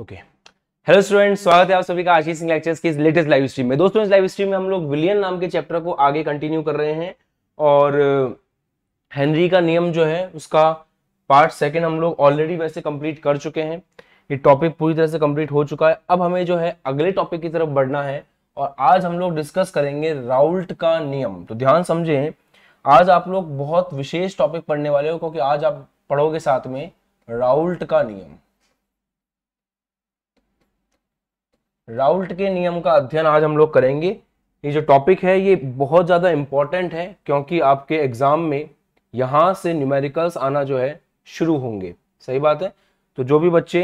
okay hello student स्वागत है आप सभी का आशीष सिंह लेक्चर्स की इस लेटेस्ट लाइव स्ट्रीम में दोस्तों इस लाइव स्ट्रीम में हम लोग विलियन नाम के चैप्टर को आगे कंटिन्यू कर रहे हैं और हेनरी uh, का नियम जो है उसका पार्ट सेकंड हम लोग ऑलरेडी वैसे कंप्लीट कर चुके हैं ये टॉपिक पूरी तरह से कंप्लीट हो चुका है अब हमें जो है अगले टॉपिक की तरफ बढ़ना है और आज हम लोग डिस्कस करेंगे राउल्ट का नियम तो ध्यान समझें आज आप लोग बहुत विशेष टॉपिक पढ़ने वाले हो क्योंकि आज आप पढ़ोगे साथ में राउल्ट का नियम राउल्ट के नियम का अध्ययन आज हम लोग करेंगे ये जो टॉपिक है ये बहुत ज़्यादा इम्पॉर्टेंट है क्योंकि आपके एग्ज़ाम में यहाँ से न्यूमेरिकल्स आना जो है शुरू होंगे सही बात है तो जो भी बच्चे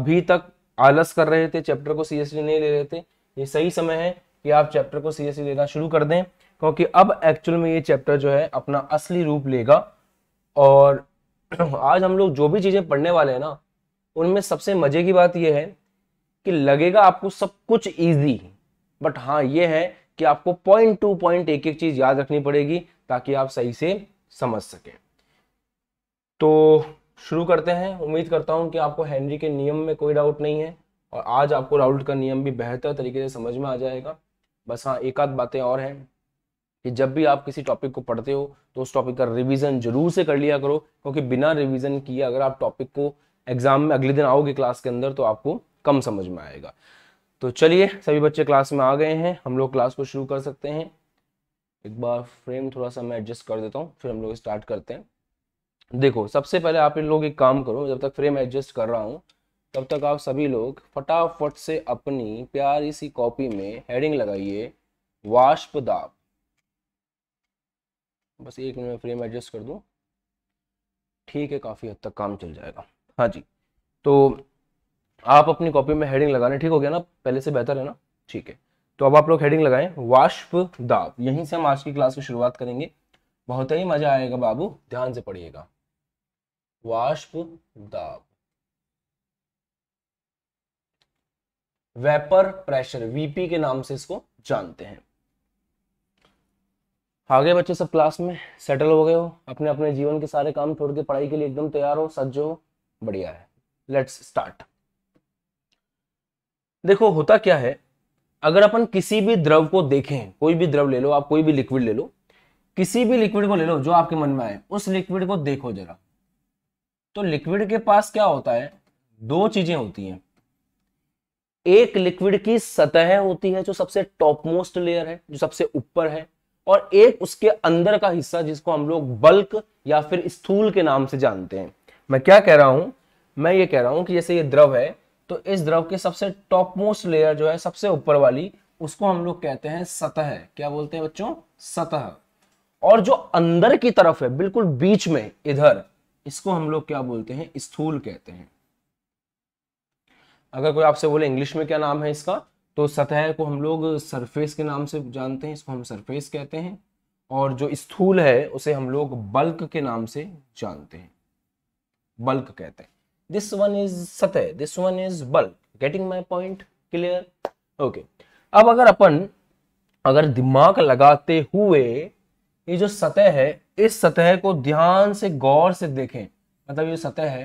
अभी तक आलस कर रहे थे चैप्टर को सी e नहीं ले रहे थे ये सही समय है कि आप चैप्टर को सीरियसली e लेना शुरू कर दें क्योंकि अब एक्चुअल में ये चैप्टर जो है अपना असली रूप लेगा और आज हम लोग जो भी चीज़ें पढ़ने वाले हैं ना उनमें सबसे मजे की बात यह है कि लगेगा आपको सब कुछ ईजी बट हाँ ये है कि आपको पॉइंट टू पॉइंट एक एक चीज याद रखनी पड़ेगी ताकि आप सही से समझ सकें तो शुरू करते हैं उम्मीद करता हूं कि आपको हेनरी के नियम में कोई डाउट नहीं है और आज आपको राउल्ट का नियम भी बेहतर तरीके से समझ में आ जाएगा बस हाँ एक आध बातें और हैं कि जब भी आप किसी टॉपिक को पढ़ते हो तो उस टॉपिक का रिवीजन जरूर से कर लिया करो क्योंकि बिना रिवीजन किए अगर आप टॉपिक को एग्जाम में अगले दिन आओगे क्लास के अंदर तो आपको कम समझ में आएगा तो चलिए सभी बच्चे क्लास में आ गए हैं हम लोग क्लास को शुरू कर सकते हैं एक बार फ्रेम थोड़ा सा मैं एडजस्ट कर देता हूँ फिर हम लोग स्टार्ट करते हैं देखो सबसे पहले आप इन लोग एक काम करो जब तक फ्रेम एडजस्ट कर रहा हूँ तब तक आप सभी लोग फटाफट से अपनी प्यारी सी कॉपी में हेडिंग लगाइए वाष्प दाब बस एक मिनट में फ्रेम एडजस्ट कर दूँ ठीक है काफ़ी हद तक काम चल जाएगा हाँ जी तो आप अपनी कॉपी में हेडिंग लगाने ठीक हो गया ना पहले से बेहतर है ना ठीक है तो अब आप लोग हेडिंग लगाएं वाष्प दाब यहीं से हम आज की क्लास की शुरुआत करेंगे बहुत ही मजा आएगा बाबू ध्यान से पढ़िएगा वाष्प दाब वेपर प्रेशर वीपी के नाम से इसको जानते हैं आगे बच्चे सब क्लास में सेटल हो गए हो अपने अपने जीवन के सारे काम छोड़ के पढ़ाई के लिए एकदम तैयार हो सज्ज हो बढ़िया है लेट्स स्टार्ट देखो होता क्या है अगर अपन किसी भी द्रव को देखें कोई भी द्रव ले लो आप कोई भी लिक्विड ले लो किसी भी लिक्विड को ले लो जो आपके मन में आए उस लिक्विड को देखो जरा तो लिक्विड के पास क्या होता है दो चीजें होती हैं एक लिक्विड की सतह होती है जो सबसे टॉप मोस्ट लेयर है जो सबसे ऊपर है और एक उसके अंदर का हिस्सा जिसको हम लोग बल्क या फिर स्थूल के नाम से जानते हैं मैं क्या कह रहा हूं मैं ये कह रहा हूं कि जैसे ये द्रव है तो इस द्रव के सबसे टॉप मोस्ट लेयर जो है सबसे ऊपर वाली उसको हम लोग कहते हैं सतह क्या बोलते हैं बच्चों सतह और जो अंदर की तरफ है बिल्कुल बीच में इधर इसको हम लोग क्या बोलते हैं स्थूल कहते हैं अगर कोई आपसे बोले इंग्लिश में क्या नाम है इसका तो सतह को हम लोग सरफेस के नाम से जानते हैं इसको हम सरफेस कहते हैं और जो स्थूल है उसे हम लोग बल्क के नाम से जानते हैं बल्क कहते हैं दिस वन इज सतह this one is bulk getting my point clear okay अब अगर अपन अगर दिमाग लगाते हुए ये जो सतह है इस सतह को ध्यान से गौर से देखें मतलब ये सतह है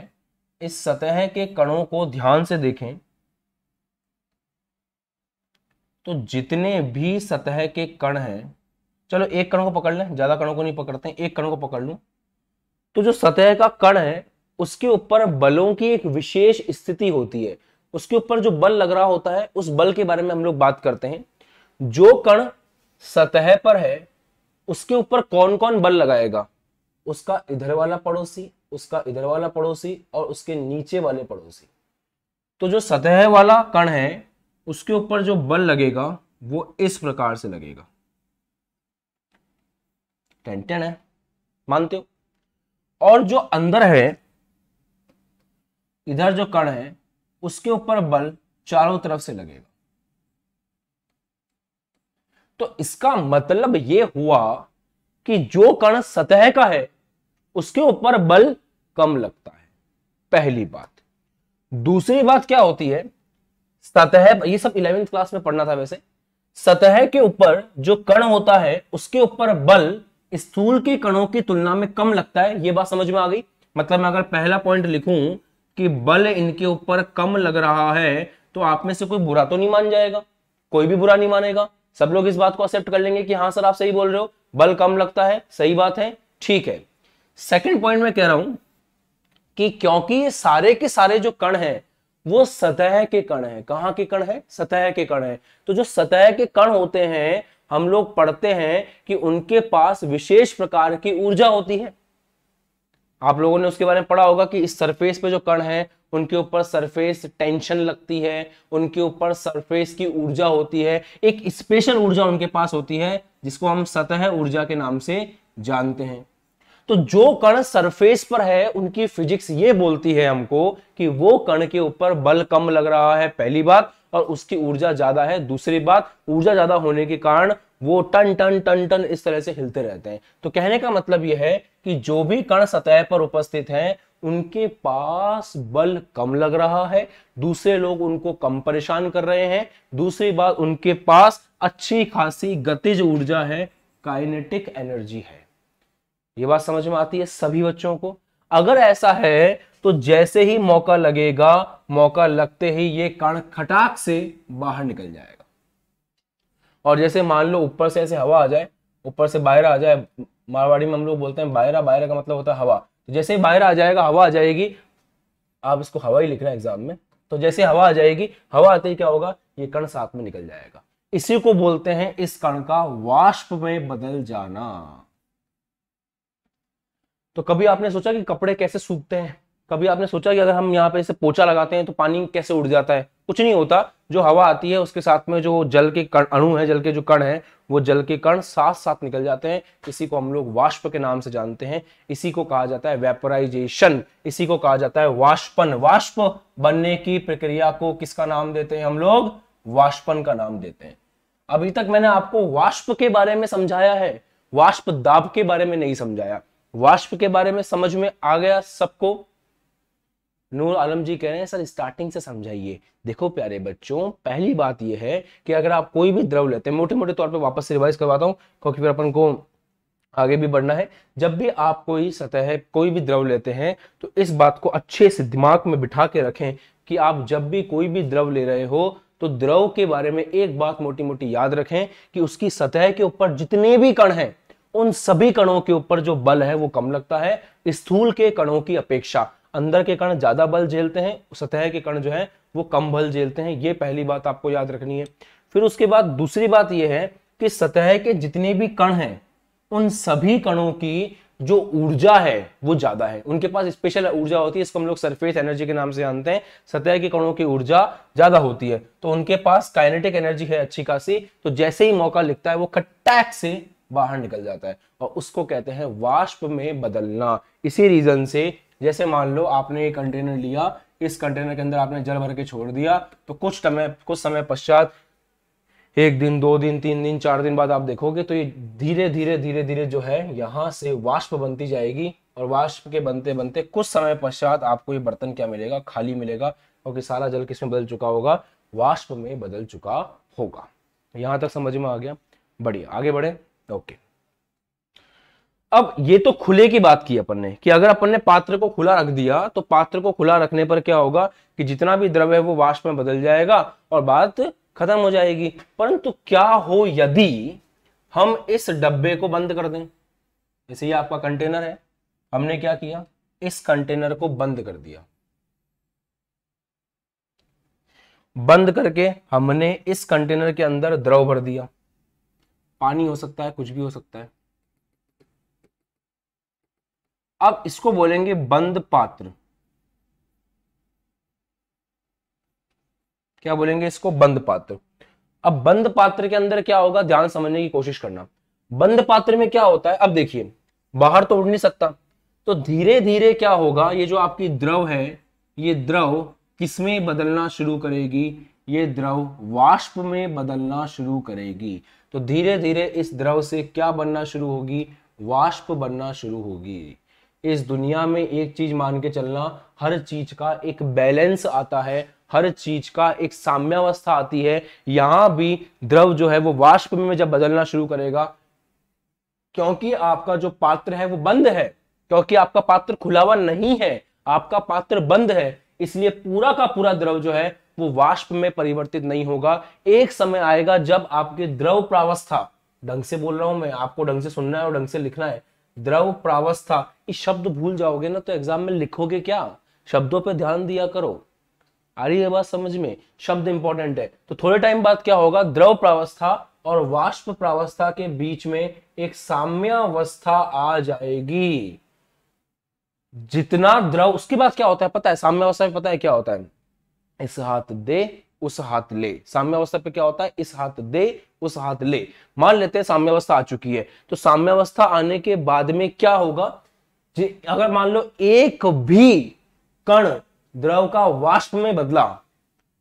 इस सतह के कणों को ध्यान से देखें तो जितने भी सतह के कण हैं चलो एक कण को पकड़ लें ज्यादा कणों को नहीं पकड़ते एक कण को पकड़ लूं तो जो सतह का कण है उसके ऊपर बलों की एक विशेष स्थिति होती है उसके ऊपर जो बल लग रहा होता है उस बल के बारे में हम लोग बात करते हैं जो कण सतह पर है उसके ऊपर कौन कौन बल लगाएगा उसका इधर वाला पड़ोसी उसका इधर वाला पड़ोसी और उसके नीचे वाले पड़ोसी तो जो सतह वाला कण है उसके ऊपर जो बल लगेगा वो इस प्रकार से लगेगा टेंटेन है मानते हो और जो अंदर है इधर जो कण है उसके ऊपर बल चारों तरफ से लगेगा तो इसका मतलब यह हुआ कि जो कण सतह का है उसके ऊपर बल कम लगता है पहली बात दूसरी बात क्या होती है सतह ये सब इलेवेंथ क्लास में पढ़ना था वैसे सतह के ऊपर जो कण होता है उसके ऊपर बल स्थूल के कणों की तुलना में कम लगता है यह बात समझ में आ गई मतलब मैं अगर पहला पॉइंट लिखूं कि बल इनके ऊपर कम लग रहा है तो आप में से कोई बुरा तो नहीं मान जाएगा कोई भी बुरा नहीं मानेगा सब लोग इस बात को एक्सेप्ट कर लेंगे कि हाँ सर आप सही बोल रहे हो बल कम लगता है सही बात है ठीक है सेकंड पॉइंट में कह रहा हूं कि क्योंकि ये सारे के सारे जो कण हैं वो सतह के कण हैं कहाँ के कण हैं सतह के कण हैं तो जो सतह के कण होते हैं हम लोग पढ़ते हैं कि उनके पास विशेष प्रकार की ऊर्जा होती है आप लोगों ने उसके बारे में पढ़ा होगा कि इस सरफेस पे जो कण है उनके ऊपर सरफेस टेंशन लगती है उनके ऊपर सरफेस की ऊर्जा होती है एक स्पेशल ऊर्जा उनके पास होती है जिसको हम सतह ऊर्जा के नाम से जानते हैं तो जो कण सरफेस पर है उनकी फिजिक्स ये बोलती है हमको कि वो कण के ऊपर बल कम लग रहा है पहली बात और उसकी ऊर्जा ज्यादा है दूसरी बात ऊर्जा ज्यादा होने के कारण वो टन टन टन टन इस तरह से हिलते रहते हैं तो कहने का मतलब यह है कि जो भी कण सतह पर उपस्थित हैं उनके पास बल कम लग रहा है दूसरे लोग उनको कम परेशान कर रहे हैं दूसरी बात उनके पास अच्छी खासी गतिज ऊर्जा है काइनेटिक एनर्जी है ये बात समझ में आती है सभी बच्चों को अगर ऐसा है तो जैसे ही मौका लगेगा मौका लगते ही ये कण खटाक से बाहर निकल जाएगा और जैसे मान लो ऊपर से ऐसे हवा आ जाए ऊपर से बाहर आ जाए मारवाड़ी में हम लोग बोलते हैं बाहरा बाहरा का मतलब होता है हवा तो जैसे ही बाहर आ जाएगा हवा आ जाएगी आप इसको हवा ही लिख रहे हैं एग्जाम में तो जैसे हवा आ जाएगी हवा आते ही क्या होगा ये कण साथ में निकल जाएगा इसी को बोलते हैं इस कण का वाष्प में बदल जाना तो कभी आपने सोचा कि कपड़े कैसे सूखते हैं कभी आपने सोचा कि अगर हम यहाँ पे इसे पोचा लगाते हैं तो पानी कैसे उड़ जाता है कुछ नहीं होता जो हवा आती है उसके साथ में जो जल के कण अणु है जल के जो कण है वो जल के कण साथ साथ निकल जाते हैं इसी को हम लोग वाष्प के नाम से जानते हैं इसी को कहा जाता है वेपराइजेशन इसी को कहा जाता है वाष्पन वाष्प बनने की प्रक्रिया को किसका नाम देते हैं हम लोग वाष्पन का नाम देते हैं अभी तक मैंने आपको वाष्प के बारे में समझाया है वाष्प दाब के बारे में नहीं समझाया वाष्प के बारे में समझ में आ गया सबको नूर आलम जी कह रहे हैं सर स्टार्टिंग से समझाइए देखो प्यारे बच्चों पहली बात यह है कि अगर आप कोई भी द्रव लेते हैं मोटे मोटे तौर पर वापस रिवाइज करवाता हूँ क्योंकि फिर अपन को आगे भी बढ़ना है जब भी आप कोई सतह कोई भी द्रव लेते हैं तो इस बात को अच्छे से दिमाग में बिठा के रखें कि आप जब भी कोई भी द्रव ले रहे हो तो द्रव के बारे में एक बात मोटी मोटी याद रखें कि उसकी सतह के ऊपर जितने भी कण हैं उन सभी कणों के ऊपर जो बल है वो कम लगता है स्थूल के कणों की अपेक्षा अंदर के कण ज़्यादा बल झेलते हैं सतह के कण जो है वो कम बल झेलते हैं ये पहली बात आपको याद रखनी है फिर उसके बाद दूसरी बात यह है कि सतह के जितने भी कण हैं उन सभी कणों की जो ऊर्जा है वो ज्यादा है उनके पास स्पेशल ऊर्जा होती है इसको हम लोग सरफेस एनर्जी के नाम से जानते हैं सतह के कणों की ऊर्जा ज्यादा होती है तो उनके पास काइनेटिक एनर्जी है अच्छी खासी तो जैसे ही मौका लिखता है वो खट्टैक से बाहर निकल जाता है और उसको कहते हैं वाष्प में बदलना इसी रीजन से जैसे मान लो आपने ये कंटेनर लिया इस कंटेनर के अंदर आपने जल भर के छोड़ दिया तो कुछ समय कुछ समय पश्चात एक दिन दो दिन तीन दिन चार दिन बाद आप देखोगे तो ये धीरे धीरे धीरे धीरे जो है यहाँ से वाष्प बनती जाएगी और वाष्प के बनते बनते कुछ समय पश्चात आपको ये बर्तन क्या मिलेगा खाली मिलेगा क्योंकि तो सारा जल किसमें बदल चुका होगा वाष्प में बदल चुका होगा यहां तक समझ में आ गया बढ़िया आगे बढ़े ओके अब ये तो खुले की बात की अपन ने कि अगर अपन ने पात्र को खुला रख दिया तो पात्र को खुला रखने पर क्या होगा कि जितना भी द्रव्य है वो वाष्प में बदल जाएगा और बात खत्म हो जाएगी परंतु क्या हो यदि हम इस डब्बे को बंद कर दें जैसे ये आपका कंटेनर है हमने क्या किया इस कंटेनर को बंद कर दिया बंद करके हमने इस कंटेनर के अंदर द्रव भर दिया पानी हो सकता है कुछ भी हो सकता है अब इसको बोलेंगे बंद पात्र क्या बोलेंगे इसको बंद पात्र अब बंद पात्र के अंदर क्या होगा ध्यान समझने की कोशिश करना बंद पात्र में क्या होता है अब देखिए बाहर तो उड़ नहीं सकता तो धीरे धीरे क्या होगा ये जो आपकी द्रव है ये द्रव किसमें बदलना शुरू करेगी ये द्रव वाष्प में बदलना शुरू करेगी तो धीरे धीरे इस द्रव से क्या बनना शुरू होगी वाष्प बनना शुरू होगी इस दुनिया में एक चीज मान के चलना हर चीज का एक बैलेंस आता है हर चीज का एक साम्यावस्था आती है यहां भी द्रव जो है वो वाष्प में जब बदलना शुरू करेगा क्योंकि आपका जो पात्र है वो बंद है क्योंकि आपका पात्र खुला हुआ नहीं है आपका पात्र बंद है इसलिए पूरा का पूरा द्रव जो है वो वाष्प में परिवर्तित नहीं होगा एक समय आएगा जब आपके द्रव प्रावस्था ढंग से बोल रहा हूं मैं आपको ढंग से सुनना है और ढंग से लिखना है द्रव प्रावस्था ये शब्द भूल जाओगे ना तो एग्जाम में लिखोगे क्या शब्दों पे ध्यान दिया करो आ रही है बात समझ में शब्द इंपॉर्टेंट है तो थोड़े टाइम बाद क्या होगा द्रव प्रावस्था और वाष्प प्रावस्था के बीच में एक साम्यावस्था आ जाएगी जितना द्रव उसके बाद क्या होता है पता है साम्यावस्था में पता है क्या होता है इस हाथ दे उस हाथ ले साम्यावस्था पे क्या होता है इस हाथ दे को साथ ले मान लेते हैं साम्यावस्था आ चुकी है तो साम्यावस्था आने के बाद में क्या होगा जी अगर मान लो एक भी कण द्रव का वाष्प में बदला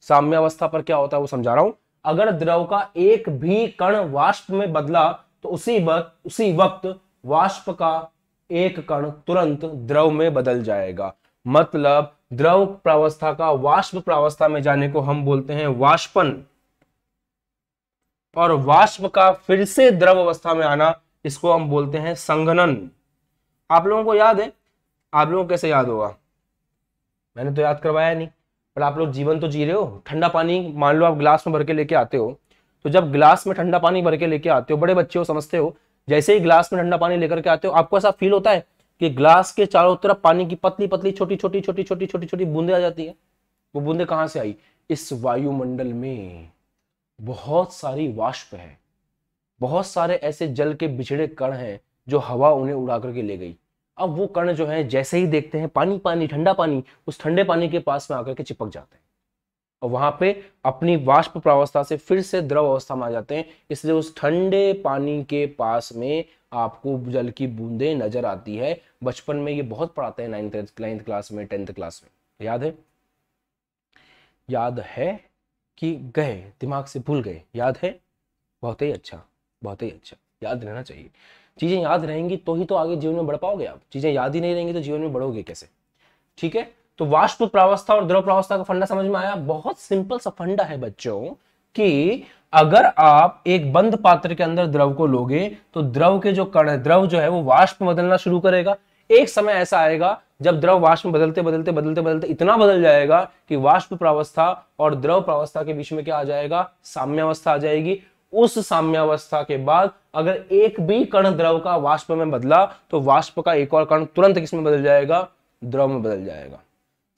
साम्यावस्था पर क्या होता है वो समझा रहा हूं अगर द्रव का एक भी कण वाष्प में बदला तो उसी वक्त उसी वक्त वाष्प का एक कण तुरंत द्रव में बदल जाएगा मतलब द्रव प्रावस्था का वाष्प प्रावस्था में जाने को हम बोलते हैं वाष्पन और वाष्प का फिर से द्रव अवस्था में आना इसको हम बोलते हैं संघनन आप लोगों को याद है आप लोगों को कैसे याद होगा मैंने तो याद करवाया नहीं पर आप लोग जीवन तो जी रहे हो ठंडा पानी मान लो आप ग्लास में भर के लेके आते हो तो जब ग्लास में ठंडा पानी भर के लेके आते हो बड़े बच्चे हो समझते हो जैसे ही ग्लास में ठंडा पानी लेकर के आते हो आपको ऐसा फील होता है कि ग्लास के चारों तरफ पानी की पतली पतली छोटी छोटी छोटी छोटी छोटी छोटी बूंदे आ जाती है वो बूंदे कहाँ से आई इस वायुमंडल में बहुत सारी वाष्प है बहुत सारे ऐसे जल के बिछड़े कण हैं जो हवा उन्हें उड़ा करके ले गई अब वो कण जो है जैसे ही देखते हैं पानी पानी ठंडा पानी उस ठंडे पानी के पास में आकर के चिपक जाते हैं और वहां पे अपनी वाष्प प्रावस्था से फिर से द्रव अवस्था में आ जाते हैं इसलिए उस ठंडे पानी के पास में आपको जल की बूंदें नजर आती है बचपन में ये बहुत पढ़ाते हैं नाइन्थ नाइन्थ क्लास में टेंथ क्लास में याद है याद है कि गए दिमाग से भूल गए याद है बहुत ही अच्छा बहुत ही अच्छा याद रहना चाहिए चीज़ें याद रहेंगी तो ही तो आगे जीवन में बढ़ पाओगे आप चीज़ें याद ही नहीं रहेंगी तो जीवन में बढ़ोगे कैसे ठीक है तो वाष्प प्रावस्था और द्रव प्रावस्था का फंडा समझ में आया बहुत सिंपल सा फंडा है बच्चों कि अगर आप एक बंद पात्र के अंदर द्रव को लोगे तो द्रव के जो कण है द्रव जो है वो वाष्प बदलना शुरू करेगा एक समय ऐसा आएगा जब द्रव वाष्प में बदलते बदलते बदलते बदलते इतना बदल जाएगा कि वाष्प प्रावस्था और द्रव प्रावस्था के बीच में क्या आ जाएगा साम्यावस्था आ जाएगी उस साम्यावस्था के बाद अगर एक भी कण द्रव का वाष्प में बदला तो वाष्प का एक और कण तुरंत किसमें बदल जाएगा द्रव में बदल जाएगा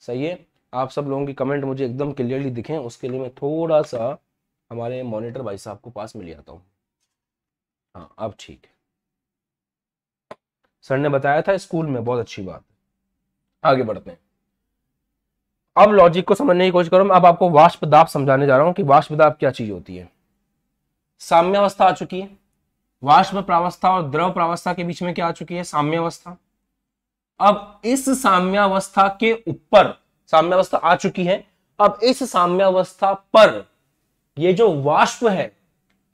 सही है आप सब लोगों की कमेंट मुझे एकदम क्लियरली दिखे उसके लिए मैं थोड़ा सा हमारे मॉनिटर भाई साहब को पास मिल जाता हूँ हाँ अब ठीक है सर ने बताया था स्कूल में बहुत अच्छी बात आगे बढ़ते हैं अब लॉजिक को समझने की कोशिश करो मैं अब आपको वाष्प दाप समझाने जा रहा हूं कि वाष्प दाप क्या चीज होती है साम्यावस्था आ चुकी है वाष्प प्रावस्था और द्रव प्रावस्था के बीच में क्या आ चुकी है साम्यावस्था अब इस साम्यावस्था के ऊपर साम्यावस्था आ चुकी है अब इस साम्यावस्था पर ये जो वाष्प है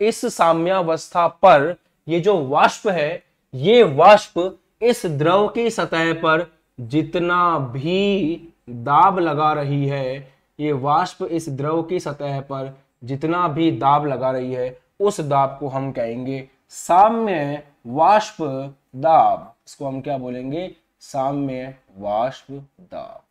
इस साम्यावस्था पर ये जो वाष्प है ये वाष्प इस द्रव की सतह पर जितना भी दाब लगा रही है ये वाष्प इस द्रव की सतह पर जितना भी दाब लगा रही है उस दाब को हम कहेंगे साम्य वाष्प दाब इसको हम क्या बोलेंगे साम्य वाष्प दाब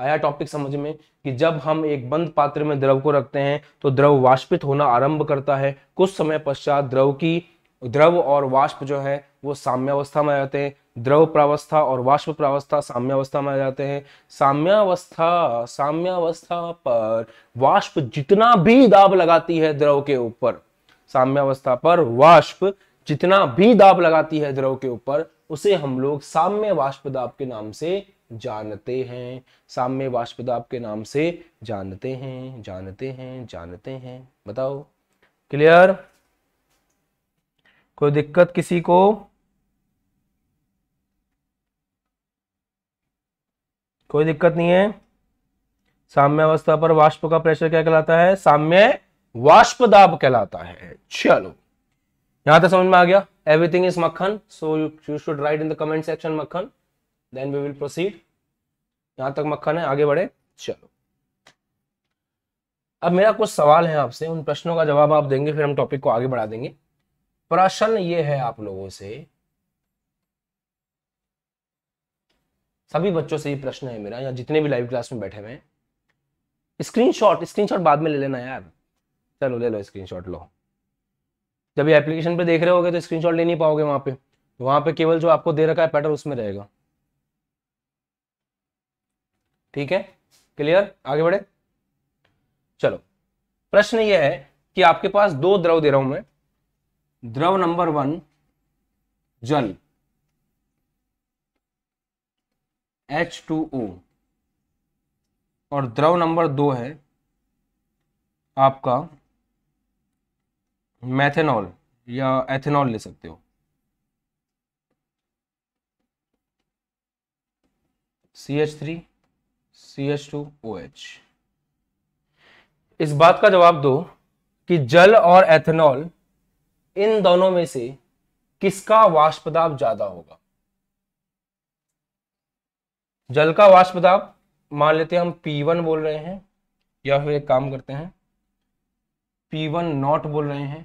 आया टॉपिक समझ में कि जब हम एक बंद पात्र में द्रव को रखते हैं तो द्रव वाष्पित होना आरंभ करता है कुछ समय पश्चात द्रव की द्रव और वाष्प जो है वो साम्यावस्था में आ जाते हैं द्रव प्रावस्था और वाष्प प्रावस्था साम्यावस्था में आ जाते हैं साम्यावस्था साम्यावस्था पर वाष्प जितना भी दाब लगाती है द्रव के ऊपर साम्यावस्था पर वाष्प जितना भी दाब लगाती है द्रव के ऊपर उसे हम लोग साम्य वाष्प दाब के नाम से जानते हैं साम्य वाष्प दाब के नाम से जानते हैं जानते हैं जानते हैं बताओ क्लियर कोई दिक्कत किसी को कोई दिक्कत नहीं है साम्य अवस्था पर वाष्प का प्रेशर क्या कहलाता है साम्य वाष्प दाब कहलाता है चलो यहां तक समझ में आ गया एवरीथिंग इज मक्खन so you should write in the comment section मक्खन देन वी विल प्रोसीड यहां तक मक्खन है आगे बढ़े चलो अब मेरा कुछ सवाल है आपसे उन प्रश्नों का जवाब आप देंगे फिर हम टॉपिक को आगे बढ़ा देंगे प्रश्न ये है आप लोगों से सभी बच्चों से ये प्रश्न है मेरा या जितने भी लाइव क्लास में बैठे हुए हैं स्क्रीनशॉट स्क्रीनशॉट बाद में ले लेना यार चलो ले लो स्क्रीनशॉट लो जब ये एप्लीकेशन पे देख रहे होगे तो स्क्रीनशॉट ले नहीं पाओगे वहां पे तो वहां पे केवल जो आपको दे रखा है पैटर्न उसमें रहेगा ठीक है क्लियर आगे बढ़े चलो प्रश्न ये है कि आपके पास दो द्रव दे रहा हूं मैं द्रव नंबर वन जल एच टू ओ और द्रव नंबर दो है आपका मैथेनॉल या एथेनॉल ले सकते हो C H three C H two O H इस बात का जवाब दो कि जल और एथेनॉल इन दोनों में से किसका वाष्पदाब ज्यादा होगा जल का वाष्प दाब मान लेते हैं हम P1 बोल रहे हैं या फिर एक काम करते हैं P1 नॉट बोल रहे हैं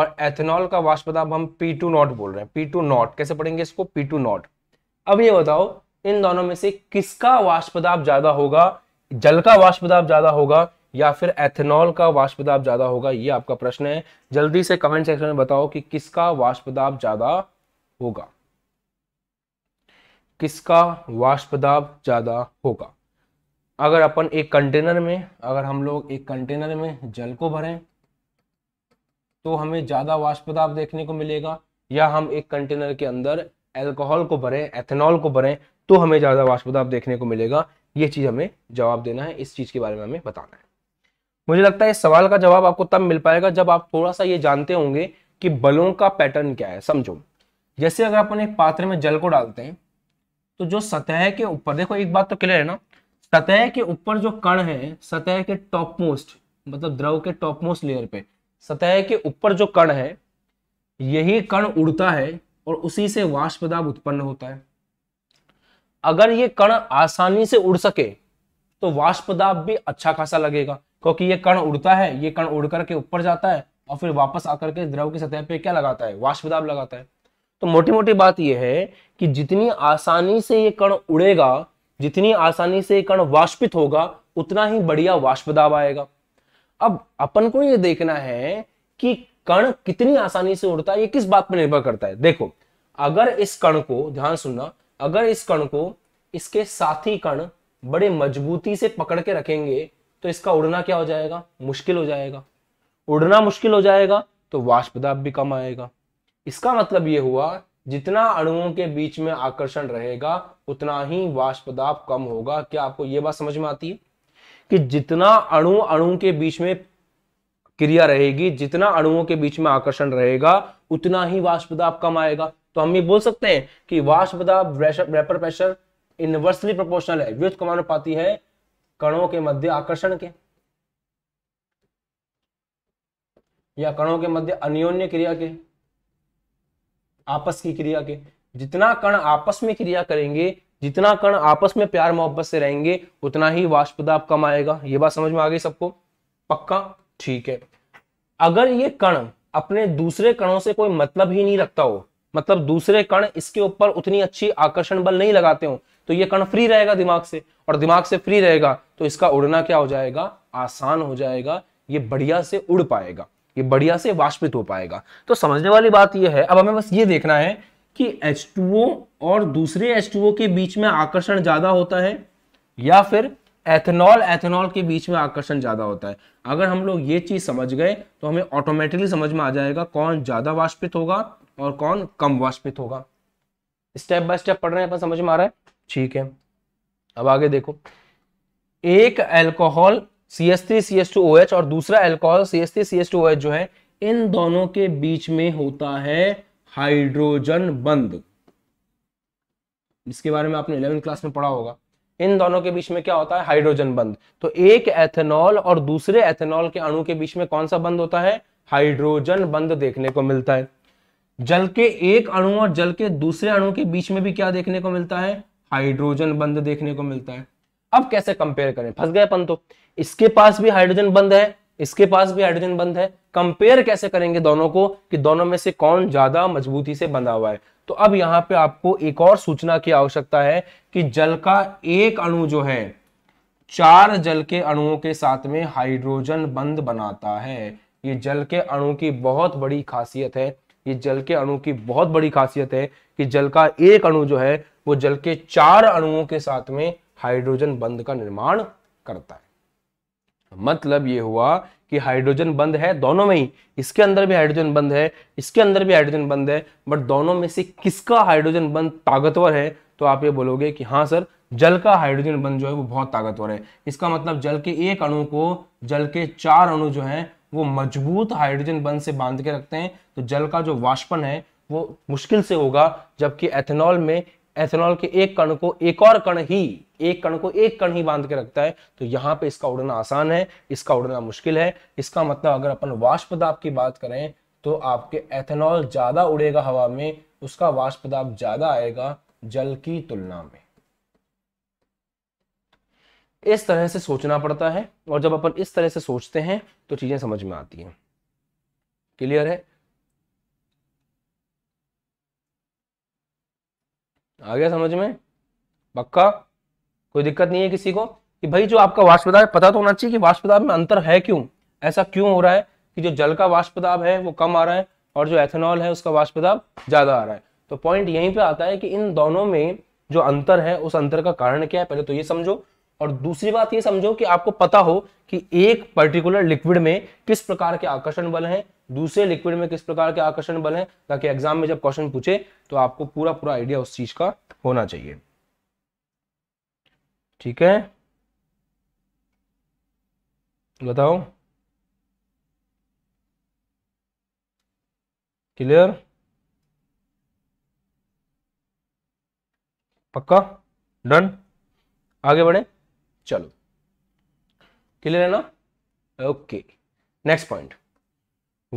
और एथेनॉल का वाष्प दाब हम P2 नॉट बोल रहे हैं P2 नॉट कैसे पढ़ेंगे इसको P2 नॉट अब ये बताओ इन दोनों में से किसका वाष्प दाब ज्यादा होगा जल का वाष्प दाब ज्यादा होगा या फिर एथेनॉल का वाष्प दाब ज्यादा होगा ये आपका प्रश्न है जल्दी से कमेंट सेक्शन में बताओ कि किसका वाष्प दाब ज्यादा होगा किसका वाष्प दाब ज़्यादा होगा अगर अपन एक कंटेनर में अगर हम लोग एक कंटेनर में जल को भरें तो हमें ज़्यादा वाष्प दाब देखने को मिलेगा या हम एक कंटेनर के अंदर एल्कोहल को भरें एथेनॉल को भरें तो हमें ज़्यादा वाष्पदाप देखने को मिलेगा ये चीज़ हमें जवाब देना है इस चीज़ के बारे में हमें बताना है मुझे लगता है इस सवाल का जवाब आपको तब मिल पाएगा जब आप थोड़ा सा ये जानते होंगे कि बलों का पैटर्न क्या है समझो जैसे अगर अपन एक पात्र में जल को डालते हैं तो जो सतह के ऊपर देखो एक बात तो क्लियर है ना सतह के ऊपर जो कण है सतह के टॉप मोस्ट मतलब द्रव के टॉप मोस्ट लेयर पे सतह के ऊपर जो कण है यही कण उड़ता है और उसी से वाष्पदाब उत्पन्न होता है अगर ये कण आसानी से उड़ सके तो वाष्पदाब भी अच्छा खासा लगेगा क्योंकि ये कण उड़ता है ये कण उड़ करके ऊपर जाता है और फिर वापस आकर के द्रव की सतह पे क्या लगाता है वाष्पदाब लगाता है तो मोटी मोटी बात यह है कि जितनी आसानी से ये कण उड़ेगा जितनी आसानी से कण वाष्पित होगा उतना ही बढ़िया वाष्प दाब आएगा अब अपन को ये देखना है कि कण कितनी आसानी से उड़ता है ये किस बात पर निर्भर करता है देखो अगर इस कण को ध्यान सुनना अगर इस कण को इसके साथी कण बड़े मजबूती से पकड़ के रखेंगे तो इसका उड़ना क्या हो जाएगा मुश्किल हो जाएगा उड़ना मुश्किल हो जाएगा तो वाष्पदाब भी कम आएगा इसका मतलब ये हुआ जितना अणुओं के बीच में आकर्षण रहेगा उतना ही वाष्पदाप कम होगा क्या आपको यह बात समझ में आती है कि जितना अणु अणु के बीच में क्रिया रहेगी जितना अणुओं के बीच में आकर्षण रहेगा उतना ही वाष्पदाप कम आएगा तो हम ये बोल सकते हैं कि वाष्प वेपर प्रेशर इनवर्सली प्रोपोर्शनल है व्युत पाती है कणों के मध्य आकर्षण के या कणों के मध्य अन्योन्य क्रिया के आपस की क्रिया के जितना कण आपस में क्रिया करेंगे जितना कण आपस में प्यार मोहब्बत से रहेंगे उतना ही वाष्पदाप कम आएगा ये बात समझ में आ गई सबको पक्का ठीक है अगर ये कण अपने दूसरे कणों से कोई मतलब ही नहीं रखता हो मतलब दूसरे कण इसके ऊपर उतनी अच्छी आकर्षण बल नहीं लगाते हो तो ये कण फ्री रहेगा दिमाग से और दिमाग से फ्री रहेगा तो इसका उड़ना क्या हो जाएगा आसान हो जाएगा ये बढ़िया से उड़ पाएगा ये बढ़िया से वाष्पित हो पाएगा तो समझने वाली बात यह है अब हमें बस ये देखना है कि H2O और दूसरे H2O के बीच में आकर्षण ज्यादा होता है या फिर एथेनॉल एथेनॉल के बीच में आकर्षण ज्यादा होता है अगर हम लोग ये चीज समझ गए तो हमें ऑटोमेटिकली समझ में आ जाएगा कौन ज्यादा वाष्पित होगा और कौन कम वाष्पित होगा स्टेप बाय स्टेप पढ़ रहे हैं समझ में आ रहा है ठीक है अब आगे देखो एक alcohol C S three C S two O H और दूसरा alcohol C S three C S two O H जो है इन दोनों के बीच में होता है हाइड्रोजन बंद जिसके बारे में आपने इलेवेंथ क्लास में पढ़ा होगा इन दोनों के बीच में क्या होता है हाइड्रोजन बंद तो एक एथेनॉल और दूसरे एथेनॉल के अणु के बीच में कौन सा बंद होता है हाइड्रोजन बंद देखने को मिलता है जल के एक अणु और जल के दूसरे अणु के बीच में भी क्या देखने को मिलता है हाइड्रोजन बंद देखने को मिलता है अब कैसे कंपेयर करें फंस गए पंतो तो इसके पास भी हाइड्रोजन बंद है इसके पास भी हाइड्रोजन बंद है कंपेयर कैसे करेंगे दोनों को कि दोनों में से कौन ज्यादा मजबूती से बंधा हुआ है तो अब यहां पे आपको एक और सूचना की आवश्यकता है कि जल का एक अणु जो है चार जल के अणुओं के साथ में हाइड्रोजन बंद बनाता है ये जल के अणु की बहुत बड़ी खासियत है ये जल के अणु की बहुत बड़ी खासियत है कि जल का एक अणु जो है वो जल के चार अणुओं के साथ में हाइड्रोजन बंद का निर्माण करता है मतलब ये हुआ कि हाइड्रोजन बंद है दोनों में ही इसके अंदर भी हाइड्रोजन बंद है इसके अंदर भी हाइड्रोजन बंद है बट दोनों में से किसका हाइड्रोजन बंद ताकतवर है तो आप ये बोलोगे कि हाँ सर जल का हाइड्रोजन बंद जो है वो बहुत ताकतवर है इसका मतलब जल के एक अणु को जल के चार अणु जो है वो मजबूत हाइड्रोजन बंद से बांध के रखते हैं तो जल का जो वाष्पन है वो मुश्किल से होगा जबकि एथेनॉल में एथेनॉल के एक कण को एक और कण ही एक कण को एक कण ही बांध के रखता है तो यहां पे इसका उड़ना आसान है इसका उड़ना मुश्किल है इसका मतलब अगर अपन वाष्प दाब की बात करें तो आपके एथेनॉल ज्यादा उड़ेगा हवा में उसका वाष्प दाब ज्यादा आएगा जल की तुलना में इस तरह से सोचना पड़ता है और जब अपन इस तरह से सोचते हैं तो चीजें समझ में आती हैं क्लियर है आ गया समझ में पक्का कोई दिक्कत नहीं है किसी को कि भाई जो आपका वाष्पदाब है पता तो होना चाहिए कि वाष्पदाब में अंतर है क्यों ऐसा क्यों हो रहा है कि जो जल का वाष्पदाब है वो कम आ रहा है और जो एथेनॉल है उसका वाष्पदाब ज्यादा आ रहा है तो पॉइंट यहीं पे आता है कि इन दोनों में जो अंतर है उस अंतर का कारण क्या है पहले तो ये समझो और दूसरी बात ये समझो कि आपको पता हो कि एक पर्टिकुलर लिक्विड में किस प्रकार के आकर्षण बल हैं दूसरे लिक्विड में किस प्रकार के आकर्षण बल हैं ताकि एग्जाम में जब क्वेश्चन पूछे तो आपको पूरा पूरा आइडिया उस चीज का होना चाहिए ठीक है बताओ क्लियर पक्का डन आगे बढ़े चलो क्लियर है ना ओके नेक्स्ट पॉइंट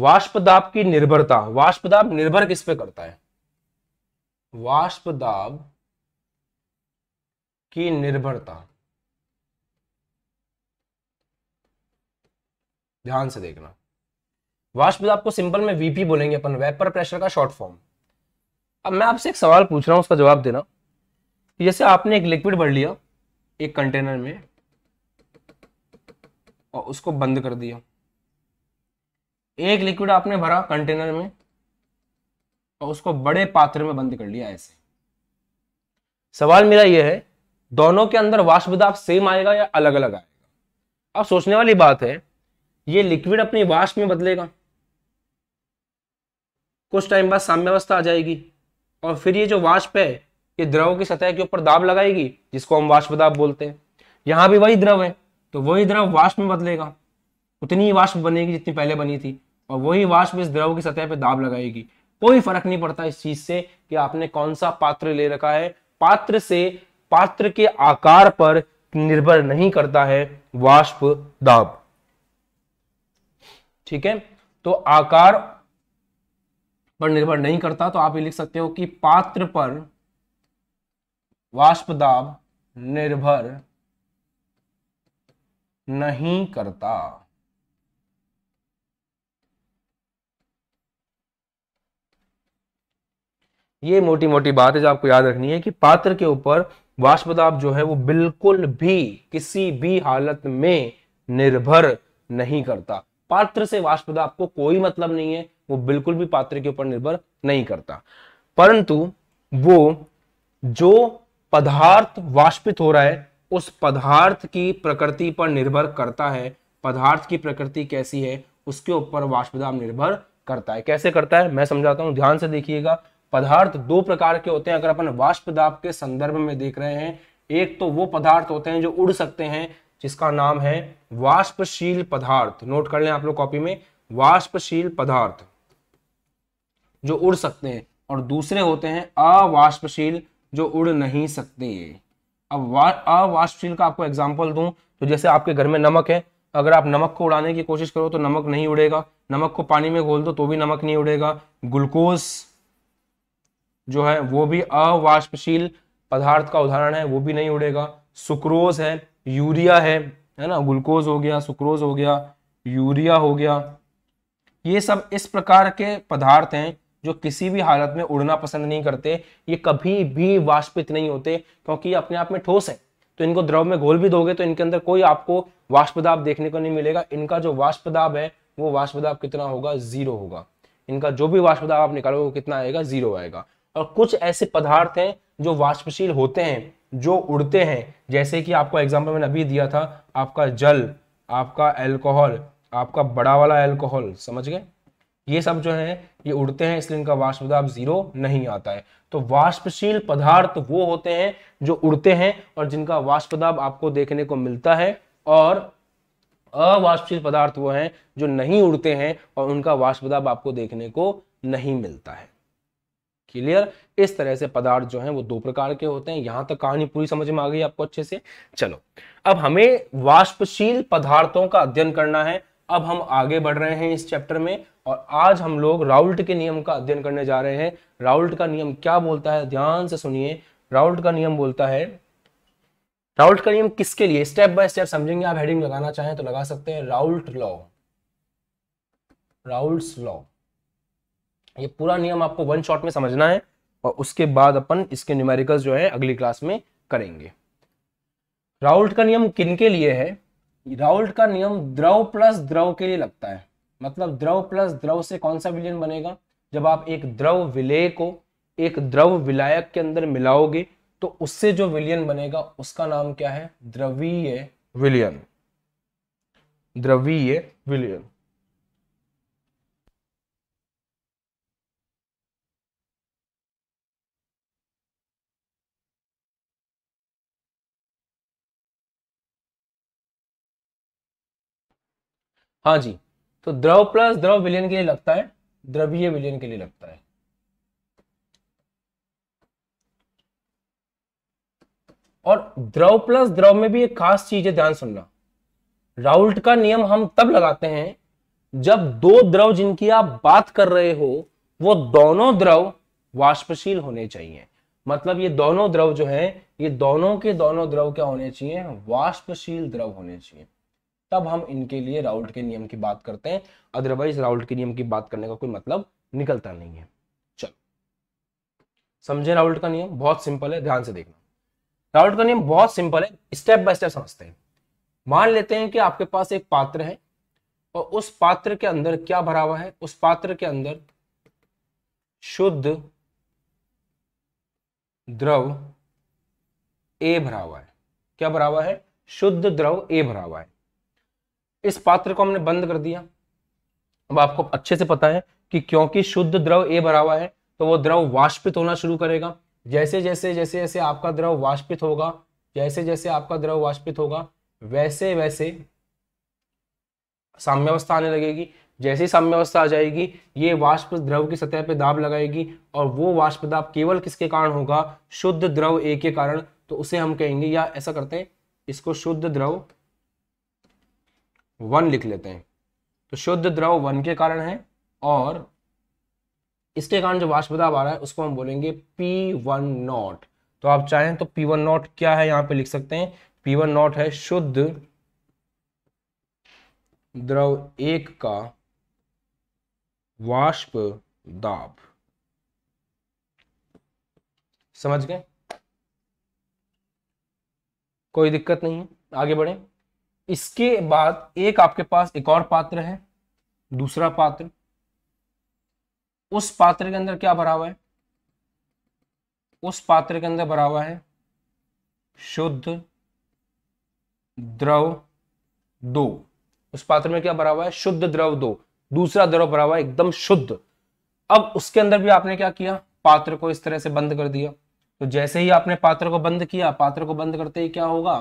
वाष्पदाब की निर्भरता वाष्पदाब निर्भर किस पे करता है वाष्पदाब की निर्भरता ध्यान से देखना वाष्पदाब को सिंपल में वीपी बोलेंगे अपन वेपर प्रेशर का शॉर्ट फॉर्म अब मैं आपसे एक सवाल पूछ रहा हूं उसका जवाब देना जैसे आपने एक लिक्विड भर लिया एक कंटेनर में और उसको बंद कर दिया एक लिक्विड आपने भरा कंटेनर में और उसको बड़े पात्र में बंद कर लिया ऐसे सवाल मेरा यह है दोनों के अंदर वाष्पदाब सेम आएगा या अलग अलग आएगा अब सोचने वाली बात है ये लिक्विड अपनी वाष्प में बदलेगा कुछ टाइम बाद साम्यावस्था आ जाएगी और फिर ये जो वाष्प है ये द्रव की सतह के ऊपर दाब लगाएगी जिसको हम वाष्प दाब बोलते हैं यहां भी वही द्रव है तो वही द्रव वाष्प में बदलेगा उतनी ही वाष्प बनेगी जितनी पहले बनी थी और वही वाष्प इस द्रव की सतह पर दाब लगाएगी कोई फर्क नहीं पड़ता इस चीज से कि आपने कौन सा पात्र ले रखा है पात्र से पात्र के आकार पर निर्भर नहीं करता है वाष्प दाब ठीक है तो आकार पर निर्भर नहीं करता तो आप ये लिख सकते हो कि पात्र पर वाष्प दाब निर्भर नहीं करता ये मोटी मोटी बात है जो आपको याद रखनी है कि पात्र के ऊपर वाष्प दाब जो है वो बिल्कुल भी किसी भी हालत में निर्भर नहीं करता पात्र से वाष्प दाब को कोई मतलब नहीं है वो बिल्कुल भी पात्र के ऊपर निर्भर नहीं करता परंतु वो जो पदार्थ वाष्पित हो रहा है उस पदार्थ की प्रकृति पर निर्भर करता है पदार्थ की प्रकृति कैसी है उसके ऊपर वाष्पदाम निर्भर करता है कैसे करता है मैं समझाता हूं ध्यान से देखिएगा पदार्थ दो प्रकार के होते हैं अगर अपन वाष्पदाप के संदर्भ में देख रहे हैं एक तो वो पदार्थ होते हैं जो उड़ सकते हैं जिसका नाम है वाष्पशील पदार्थ नोट कर लें आप लोग कॉपी में वाष्पशील पदार्थ जो उड़ सकते हैं और दूसरे होते हैं अवाष्पशील जो उड़ नहीं सकते अब अवाष्पशील का आपको एग्जाम्पल दूं तो जैसे आपके घर में नमक है अगर आप नमक को उड़ाने की कोशिश करो तो नमक नहीं उड़ेगा नमक को पानी में घोल दो तो भी नमक नहीं उड़ेगा ग्लूकोज जो है वो भी अवाष्पशील पदार्थ का उदाहरण है वो भी नहीं उड़ेगा सुक्रोज है यूरिया है है ना ग्लूकोज हो गया सुक्रोज हो गया यूरिया हो गया ये सब इस प्रकार के पदार्थ हैं जो किसी भी हालत में उड़ना पसंद नहीं करते ये कभी भी वाष्पित नहीं होते क्योंकि ये अपने आप में ठोस है तो इनको द्रव में घोल भी दोगे तो इनके अंदर कोई आपको वाष्पदाब देखने को नहीं मिलेगा इनका जो वाष्पदाब है वो वाष्पदाब कितना होगा जीरो होगा इनका जो भी वाष्पदाब आप निकालोगे वो कितना आएगा जीरो आएगा और कुछ ऐसे पदार्थ हैं जो वाष्पशील होते हैं जो उड़ते हैं जैसे कि आपको एग्जाम्पल मैंने अभी दिया था आपका जल आपका एल्कोहल आपका बड़ा वाला एल्कोहल समझ गए ये सब जो है ये उड़ते हैं इसलिए इनका वाष्प दाब जीरो नहीं आता है तो वाष्पशील पदार्थ वो होते हैं जो उड़ते हैं और जिनका वाष्प दाब आपको देखने को मिलता है और अवाष्पशील पदार्थ वो हैं जो नहीं उड़ते हैं और उनका वाष्प दाब आपको देखने को नहीं मिलता है क्लियर इस तरह से पदार्थ जो है वो दो प्रकार के होते हैं यहां तक कहानी पूरी समझ में आ गई आपको अच्छे से चलो अब हमें वाष्पशील पदार्थों का अध्ययन करना है अब हम आगे बढ़ रहे हैं इस चैप्टर में और आज हम लोग राउल्ट के नियम का अध्ययन करने जा रहे हैं राउल्ट का नियम क्या बोलता है ध्यान से सुनिए राउल्ट का नियम बोलता है राउल्ट का नियम किसके लिए स्टेप बाय स्टेप समझेंगे आप हेडिंग लगाना चाहें तो लगा सकते हैं राउल्ट लॉ राउल्ट लॉ ये पूरा नियम आपको वन शॉट में समझना है और उसके बाद अपन इसके न्यूमेरिकल जो है अगली क्लास में करेंगे राउल्ट का नियम किन के लिए है राउल्ट का नियम द्रव प्लस द्रव के लिए लगता है मतलब द्रव प्लस द्रव से कौन सा विलयन बनेगा जब आप एक द्रव विलय को एक द्रव विलायक के अंदर मिलाओगे तो उससे जो विलयन बनेगा उसका नाम क्या है द्रवीय विलयन द्रवीय विलयन हाँ जी तो द्रव प्लस द्रव विलयन के लिए लगता है द्रवीय विलयन के लिए लगता है और द्रव प्लस द्रव में भी एक खास चीज है ध्यान सुनना राउल्ट का नियम हम तब लगाते हैं जब दो द्रव जिनकी आप बात कर रहे हो वो दोनों द्रव वाष्पशील होने चाहिए मतलब ये दोनों द्रव जो है ये दोनों के दोनों द्रव क्या होने चाहिए वाष्पशील द्रव होने चाहिए तब हम इनके लिए राउल्ट के नियम की बात करते हैं अदरवाइज राउल्ट के नियम की बात करने का कोई मतलब निकलता नहीं है चलो समझे राउल्ट का नियम बहुत सिंपल है ध्यान से देखना राउल्ट का नियम बहुत सिंपल है स्टेप बाय स्टेप समझते हैं मान लेते हैं कि आपके पास एक पात्र है और उस पात्र के अंदर क्या भरा हुआ है उस पात्र के अंदर शुद्ध द्रव ए भरा हुआ है क्या भरा हुआ है शुद्ध द्रव ए भरा हुआ है इस पात्र को हमने बंद कर दिया अब आपको अच्छे से पता है कि क्योंकि शुद्ध द्रव ए भरा हुआ है तो वो द्रव वाष्पित होना शुरू करेगा जैसे जैसे जैसे जैसे आपका द्रव वाष्पित होगा जैसे जैसे आपका द्रव वाष्पित होगा वैसे वैसे साम्यावस्था आने लगेगी जैसी साम्यावस्था आ जाएगी ये वाष्प द्रव की सतह पे दाब लगाएगी और वो वाष्प दाब केवल किसके कारण होगा शुद्ध द्रव ए के कारण तो उसे हम कहेंगे या ऐसा करते हैं इसको शुद्ध द्रव वन लिख लेते हैं तो शुद्ध द्रव वन के कारण है और इसके कारण जो वाष्पदाब आ रहा है उसको हम बोलेंगे पी वन नॉट तो आप चाहें तो पी वन नॉट क्या है यहां पे लिख सकते हैं पी वन नॉट है शुद्ध द्रव एक का वाष्प दाब समझ गए कोई दिक्कत नहीं है आगे बढ़े इसके बाद एक आपके पास एक और पात्र है दूसरा पात्र उस पात्र के अंदर क्या भरा हुआ है उस पात्र के अंदर भरा हुआ है शुद्ध द्रव दो उस पात्र में क्या भरा हुआ है शुद्ध द्रव दो दूसरा द्रव भरा हुआ है एकदम शुद्ध अब उसके अंदर भी आपने क्या किया पात्र को इस तरह से बंद कर दिया तो जैसे ही आपने पात्र को बंद किया पात्र को बंद करते ही क्या होगा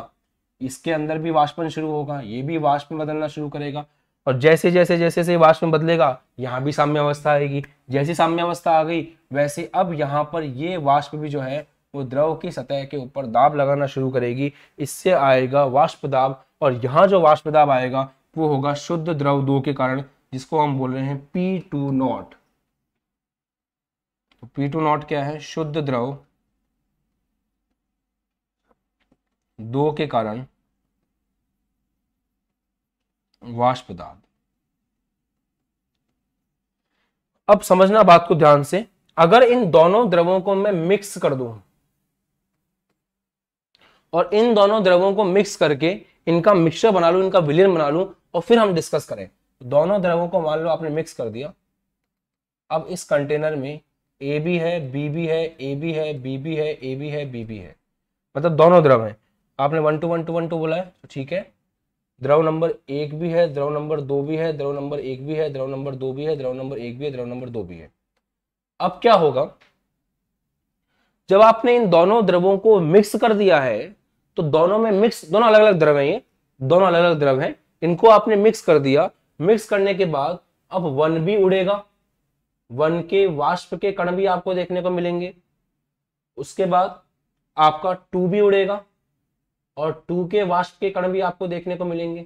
इसके अंदर भी वाष्पन शुरू होगा ये भी वाष्प में बदलना शुरू करेगा और जैसे जैसे जैसे जैसे वाष्प में बदलेगा यहाँ भी साम्य अवस्था आएगी जैसी साम्य अवस्था आ गई वैसे अब यहाँ पर ये वाष्प भी जो है वो द्रव की सतह के ऊपर दाब लगाना शुरू करेगी इससे आएगा वाष्प दाब और यहाँ जो वाष्प दाब आएगा वो होगा शुद्ध द्रव दो के कारण जिसको हम बोल रहे हैं P two not P two not क्या है शुद्ध द्रव दो के कारण वाष्प दाब अब समझना बात को ध्यान से अगर इन दोनों द्रवों को मैं मिक्स कर दू और इन दोनों द्रवों को मिक्स करके इनका मिक्सचर बना लू इनका विलियन बना लू और फिर हम डिस्कस करें दोनों द्रवों को मान लो आपने मिक्स कर दिया अब इस कंटेनर में ए बी है बी बी है ए बी है बी बी है ए बी है बी बी है मतलब दोनों द्रव हैं आपने one two one two one two बोला है तो ठीक है द्रव नंबर एक भी है द्रव नंबर दो भी है द्रव नंबर एक भी है द्रव नंबर दो भी है द्रव नंबर एक भी है द्रव नंबर दो भी है अब क्या होगा जब आपने इन दोनों द्रवों को मिक्स कर दिया है तो दोनों में मिक्स दोनों अलग अलग द्रव है ये दोनों अलग अलग द्रव हैं इनको आपने मिक्स कर दिया मिक्स करने के बाद अब वन भी उड़ेगा वन के वाष्प के कण भी आपको देखने को मिलेंगे उसके बाद आपका टू भी उड़ेगा और टू के वाष्प के कारण भी आपको देखने को मिलेंगे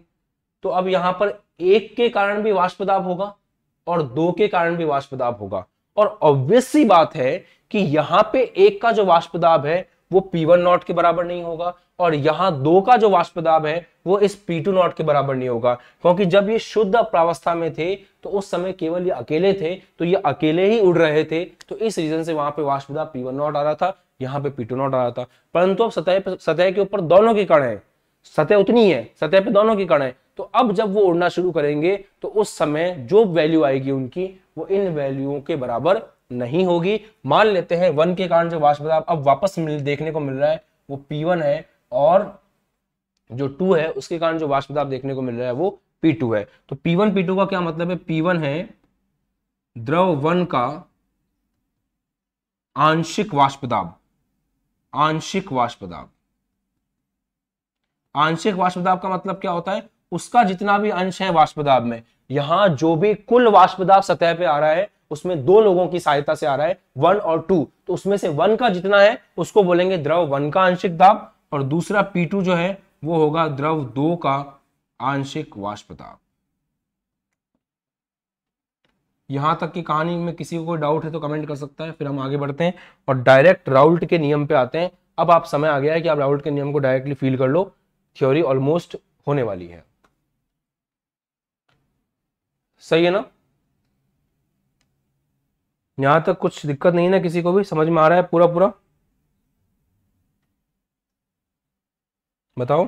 तो अब यहां पर एक के कारण भी वाष्पदाब होगा और दो के कारण भी वाष्पदाब होगा और ऑब्वियस सी बात है कि यहां पे एक का जो वाष्पदाब है वो P1 वन नॉट के बराबर नहीं होगा और यहाँ दो का जो वाष्पदाब है वो इस P2 टू नॉट के बराबर नहीं होगा क्योंकि जब ये शुद्ध प्रावस्था में थे तो उस समय केवल ये अकेले थे तो ये अकेले ही उड़ रहे थे तो इस रीजन से वहां पे वाष्पदाब P1 वन नॉट आ रहा था यहाँ पे P2 टू नॉट आ रहा था परंतु अब सतह सतह के ऊपर दोनों के कण है सतह उतनी है सतह पे दोनों की कण है तो अब जब वो उड़ना शुरू करेंगे तो उस समय जो वैल्यू आएगी उनकी वो इन वैल्यूओं के बराबर नहीं होगी मान लेते हैं वन के कारण जो वाष्प दाब अब वापस मिल, देखने को मिल रहा है वो पी वन है और जो टू है उसके कारण जो वाष्प दाब देखने को मिल रहा है वो पी टू है तो पी वन पी टू का क्या मतलब है पी वन है द्रव वन का आंशिक वाष्प दाब आंशिक वाष्प दाब आंशिक वाष्प दाब का मतलब क्या होता है उसका जितना भी अंश है वाष्प दाब में यहां जो भी कुल वाष्प दाब सतह पे आ रहा है उसमें दो लोगों की सहायता से आ रहा है वन और टू तो उसमें से वन का जितना है उसको बोलेंगे द्रव वन का आंशिक दाब और दूसरा पी टू जो है वो होगा द्रव दो का आंशिक वाष्प दाब यहां तक की कहानी में किसी को कोई डाउट है तो कमेंट कर सकता है फिर हम आगे बढ़ते हैं और डायरेक्ट राउल्ट के नियम पे आते हैं अब आप समय आ गया है कि आप राउल्ट के नियम को डायरेक्टली फील कर लो थ्योरी ऑलमोस्ट होने वाली है सही है ना यहां तक कुछ दिक्कत नहीं ना किसी को भी समझ में आ रहा है पूरा पूरा बताओ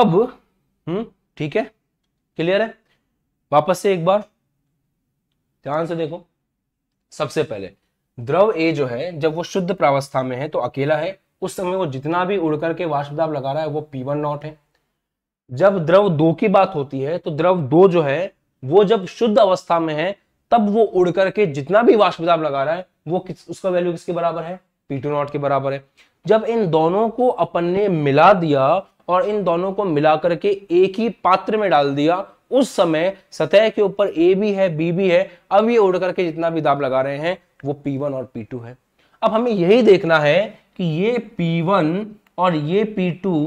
अब हम्म ठीक है क्लियर है वापस से एक बार ध्यान से देखो सबसे पहले द्रव ए जो है जब वो शुद्ध प्रावस्था में है तो अकेला है उस समय वो जितना भी उड़ करके वाष्पदाब लगा रहा है वो पी वन नॉट है जब द्रव दो की बात होती है तो द्रव दो जो है वो जब शुद्ध अवस्था में है तब वो उड़ करके जितना भी वाष्पदाब लगा रहा है वो किस उसका वैल्यू किसके बराबर है पी टू नॉट के बराबर है जब इन दोनों को अपन ने मिला दिया और इन दोनों को मिला करके एक ही पात्र में डाल दिया उस समय सतह के ऊपर ए भी है बी भी है अब ये उड़ करके जितना भी दाब लगा रहे हैं वो पी वन और पी टू है अब हमें यही देखना है कि ये पी वन और ये पी टू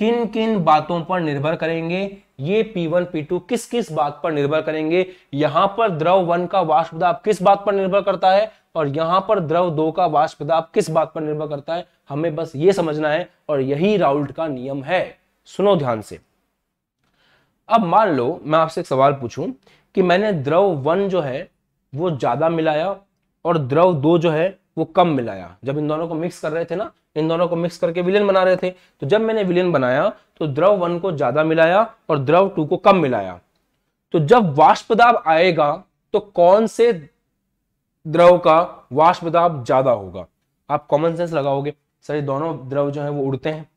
किन किन बातों पर निर्भर करेंगे ये P1, P2 किस किस बात पर निर्भर करेंगे यहां पर द्रव वन का वाष्प दाब किस बात पर निर्भर करता है और यहां पर द्रव दो का वाष्प दाब किस बात पर निर्भर करता है हमें बस ये समझना है और यही राउल्ट का नियम है सुनो ध्यान से अब मान लो मैं आपसे एक सवाल पूछूं कि मैंने द्रव वन जो है वो ज्यादा मिलाया और द्रव दो जो है वो कम मिलाया जब इन दोनों को मिक्स कर रहे थे ना इन दोनों को मिक्स करके विलियन बना रहे थे तो जब मैंने विलियन बनाया तो द्रव वन को ज्यादा मिलाया और द्रव टू को कम मिलाया तो जब वाष्पदाब आएगा तो कौन से द्रव का वाष्पदाब ज्यादा होगा आप कॉमन सेंस लगाओगे सर ये दोनों द्रव जो है वो उड़ते हैं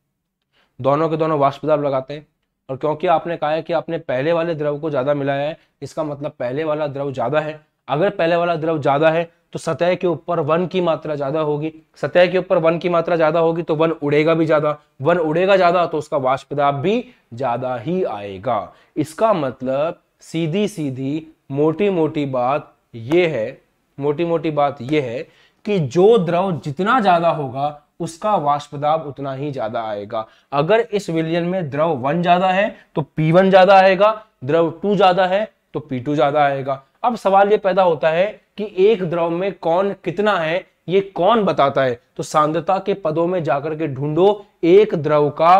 दोनों के दोनों वाष्पदाब लगाते हैं और क्योंकि आपने कहा है कि आपने पहले वाले द्रव को ज्यादा मिलाया है इसका मतलब पहले वाला द्रव ज्यादा है अगर पहले वाला द्रव ज्यादा है तो सतह के ऊपर वन की मात्रा ज्यादा होगी सतह के ऊपर वन की मात्रा ज्यादा होगी तो वन उड़ेगा भी ज्यादा वन उड़ेगा ज्यादा तो उसका वाष्पदाप भी ज्यादा ही आएगा इसका मतलब सीधी सीधी मोटी मोटी बात यह है मोटी मोटी बात यह है कि जो द्रव जितना ज्यादा होगा उसका वाष्पदाब उतना ही ज्यादा आएगा अगर इस विलयन में द्रव वन ज्यादा है तो वन ज्यादा आएगा द्रव टू ज्यादा है तो टू ज्यादा आएगा अब सवाल ये पैदा होता है कि एक द्रव में कौन कितना है ये कौन बताता है तो सांद्रता के पदों में जाकर के ढूंढो एक द्रव का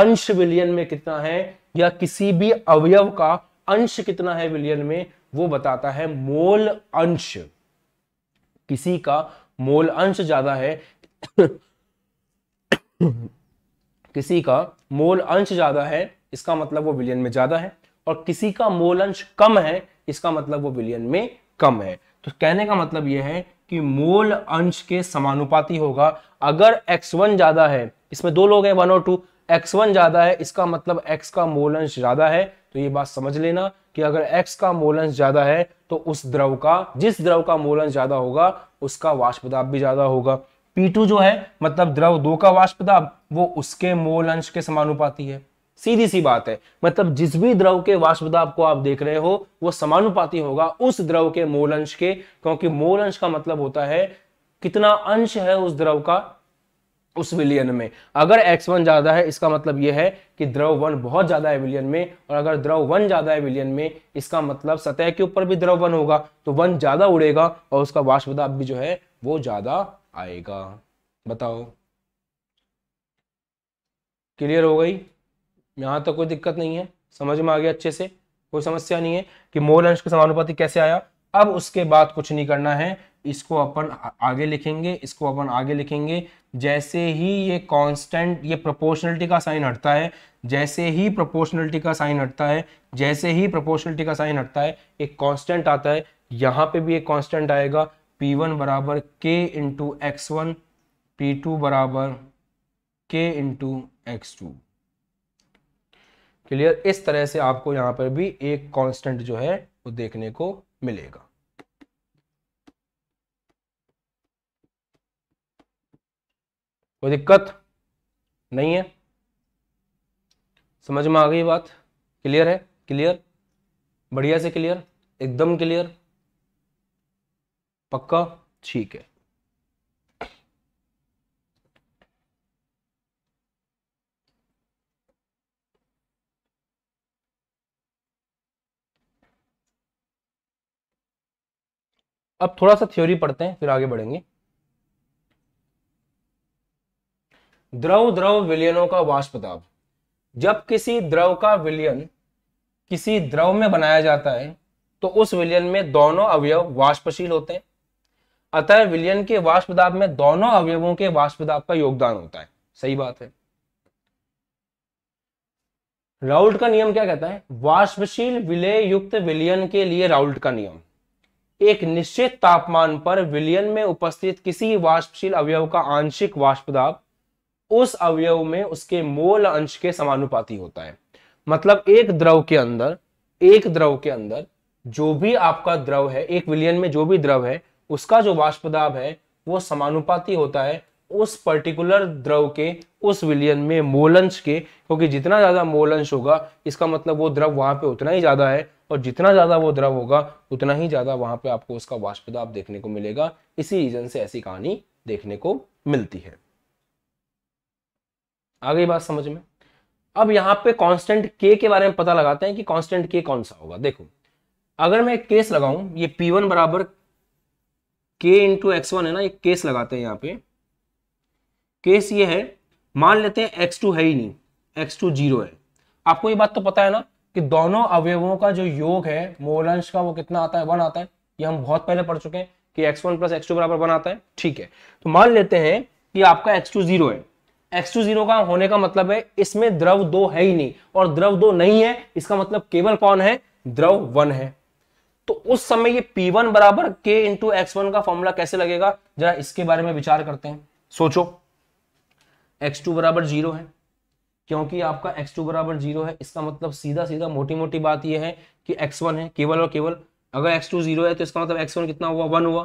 अंश विलियन में कितना है या किसी भी अवयव का अंश कितना है विलियन में वो बताता है मोल अंश किसी का मोल अंश ज्यादा है किसी का मोल अंश ज्यादा है इसका मतलब वो विलियन में ज्यादा है और किसी का मोल अंश कम है इसका मतलब वो विलियन में कम है तो कहने का मतलब यह है कि मोल अंश के समानुपाती होगा अगर x1 ज्यादा है इसमें दो लोग हैं वन और टू x1 ज्यादा है इसका मतलब x का मोल अंश ज्यादा है तो ये बात समझ लेना कि अगर x का मोल अंश ज्यादा है तो उस द्रव का जिस द्रव का मोल अंश ज्यादा होगा उसका वाष्पदाब भी ज्यादा होगा P2 जो है मतलब द्रव दो का वाष्पदाब वो उसके मोल अंश के समानुपाती है सीधी सी बात है मतलब जिस भी द्रव के वाष्पदाब को आप देख रहे हो वो समानुपाती होगा उस द्रव के मोल अंश के क्योंकि मोल अंश का मतलब होता है कितना अंश है उस द्रव का उस विलियन में अगर x1 ज्यादा है इसका मतलब यह है कि द्रव वन बहुत ज्यादा है विलियन में और अगर द्रव वन ज्यादा है विलियन में इसका मतलब सतह के ऊपर भी द्रव वन होगा तो वन ज्यादा उड़ेगा और उसका वाष्पदाब भी जो है वो ज्यादा आएगा बताओ क्लियर हो गई यहाँ तक कोई दिक्कत नहीं है समझ में आ गया अच्छे से कोई समस्या नहीं है कि मोल अंश के समानुपाति कैसे आया अब उसके बाद कुछ नहीं करना है इसको अपन आगे लिखेंगे इसको अपन आगे लिखेंगे जैसे ही ये कांस्टेंट ये प्रोपोर्शनलिटी का साइन हटता है जैसे ही प्रोपोर्शनलिटी का साइन हटता है जैसे ही प्रोपोर्शनलिटी का साइन हटता है एक कांस्टेंट आता है यहाँ पे भी एक कांस्टेंट आएगा P1 वन बराबर के into X one P two बराबर के इंटू एक्स टू क्लियर इस तरह से आपको यहां पर भी एक कांस्टेंट जो है वो देखने को मिलेगा कोई दिक्कत नहीं है समझ में आ गई बात क्लियर है क्लियर बढ़िया से क्लियर एकदम क्लियर पक्का ठीक है अब थोड़ा सा थ्योरी पढ़ते हैं फिर आगे बढ़ेंगे द्रव द्रव विलयनों का वाष्पताप जब किसी द्रव का विलयन किसी द्रव में बनाया जाता है तो उस विलयन में दोनों अवयव वाष्पशील होते हैं अतः विलयन के वाष्पदाब में दोनों अवयवों के वाष्पदाप का योगदान होता है सही बात है राउल्ट का नियम क्या कहता है वाष्पशील विलय युक्त विलयन के लिए राउल्ट का नियम एक निश्चित तापमान पर विलियन में उपस्थित किसी वाष्पशील अवयव का आंशिक वाष्पदाब उस अवयव में उसके मोल अंश के समानुपाती होता है मतलब एक द्रव के अंदर एक द्रव के अंदर जो भी आपका द्रव है एक विलियन में जो भी द्रव है उसका जो वाष्पदाब है वो समानुपाती होता है उस पर्टिकुलर द्रव के उस विलियन में मोलंश के क्योंकि जितना ज्यादा मोलंश होगा इसका मतलब वो द्रव वहां पे उतना ही ज्यादा है और जितना ज़्यादा वो द्रव होगा उतना ही ज़्यादा वहां पे आपको उसका वाष्पदाप देखने को मिलेगा इसी रीजन से ऐसी कहानी देखने को मिलती है आगे बात समझ में अब यहाँ पे कांस्टेंट के के बारे में पता लगाते हैं कि कांस्टेंट के कौन सा होगा देखो अगर मैं एक केस लगाऊं ये पी वन बराबर के इंटू एक्स वन है ना एक केस लगाते हैं यहाँ पे केस ये है मान लेते हैं एक्स टू है ही नहीं एक्स टू जीरो है आपको ये बात तो पता है ना कि दोनों अवयवों का जो योग है मोलंश का वो कितना आता है वन आता है ये हम बहुत पहले पढ़ चुके हैं कि X one plus X two बराबर वन आता है ठीक है तो मान लेते हैं कि आपका एक्स टू जीरो है एक्स टू जीरो का होने का मतलब है इसमें द्रव दो है ही नहीं और द्रव दो नहीं है इसका मतलब केवल कौन है द्रव वन है तो उस समय ये पी वन बराबर के इंटू एक्स वन का फॉर्मूला कैसे लगेगा जरा इसके बारे में विचार करते हैं सोचो एक्स टू बराबर जीरो है क्योंकि आपका x2 बराबर जीरो है इसका मतलब सीधा सीधा मोटी मोटी बात यह है कि x1 है केवल और केवल अगर x2 जीरो है तो इसका मतलब x1 कितना हुआ वन हुआ